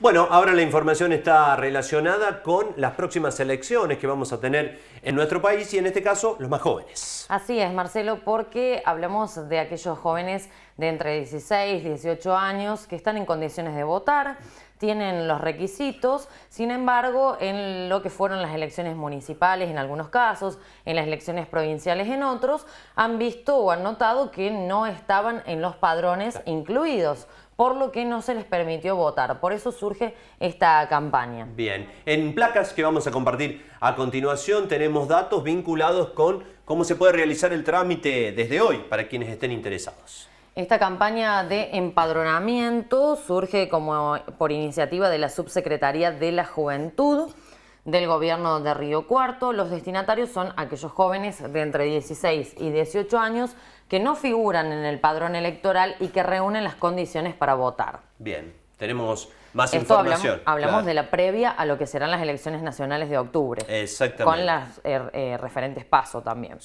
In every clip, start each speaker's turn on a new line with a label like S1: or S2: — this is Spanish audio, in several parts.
S1: Bueno, ahora la información está relacionada con las próximas elecciones que vamos a tener en nuestro país y en este caso los más jóvenes.
S2: Así es, Marcelo, porque hablamos de aquellos jóvenes de entre 16 y 18 años que están en condiciones de votar, tienen los requisitos, sin embargo, en lo que fueron las elecciones municipales en algunos casos, en las elecciones provinciales en otros, han visto o han notado que no estaban en los padrones incluidos por lo que no se les permitió votar. Por eso surge esta campaña.
S1: Bien, en placas que vamos a compartir a continuación tenemos datos vinculados con cómo se puede realizar el trámite desde hoy para quienes estén interesados.
S2: Esta campaña de empadronamiento surge como por iniciativa de la Subsecretaría de la Juventud del gobierno de Río Cuarto. Los destinatarios son aquellos jóvenes de entre 16 y 18 años que no figuran en el padrón electoral y que reúnen las condiciones para votar.
S1: Bien, tenemos más información. Hablamos, de
S2: la previa a lo que serán las elecciones nacionales de octubre.
S1: Exactamente. Con las eh, eh, referentes paso también.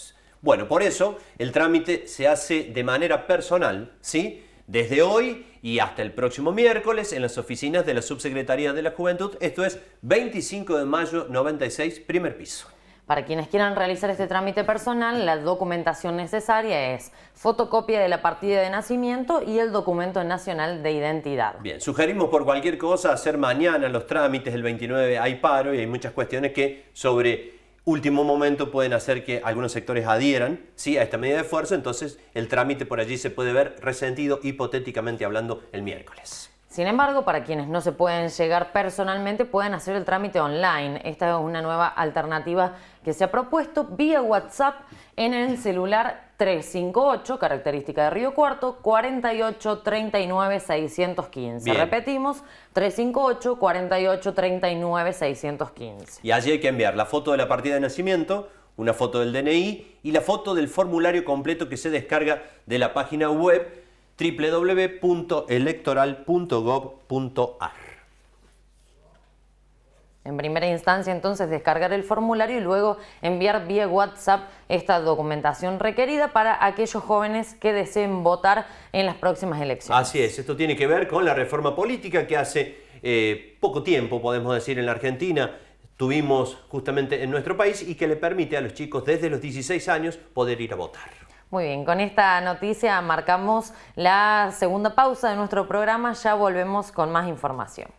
S1: Bueno, por eso el trámite se hace de manera personal, ¿sí? Desde hoy y hasta el próximo miércoles en las oficinas de la Subsecretaría de la Juventud, esto es 25 de mayo 96, primer piso. Para
S2: quienes quieran realizar este trámite personal, la documentación necesaria es fotocopia de la partida de nacimiento y el documento nacional de identidad.
S1: Bien, sugerimos por cualquier cosa hacer mañana los trámites, el 29 hay paro y hay muchas cuestiones que sobre último momento pueden hacer que algunos sectores adhieran ¿sí? a esta medida de fuerza, entonces el trámite por allí se puede ver resentido hipotéticamente hablando el miércoles.
S2: Sin embargo, para quienes no se pueden llegar personalmente, pueden hacer el trámite online. Esta es una nueva alternativa que se ha propuesto vía WhatsApp en el celular 358, característica de Río Cuarto, 4839615. Repetimos, 358 48
S1: Y allí hay que enviar la foto de la partida de nacimiento, una foto del DNI y la foto del formulario completo que se descarga de la página web www.electoral.gov.ar.
S2: En primera instancia, entonces, descargar el formulario y luego enviar vía WhatsApp esta documentación requerida para aquellos jóvenes que deseen votar en las próximas elecciones.
S1: Así es, esto tiene que ver con la reforma política que hace eh, poco tiempo, podemos decir, en la Argentina tuvimos justamente en nuestro país y que le permite a los chicos desde los 16 años poder ir a votar.
S2: Muy bien, con esta noticia marcamos la segunda pausa de nuestro programa, ya volvemos con más información.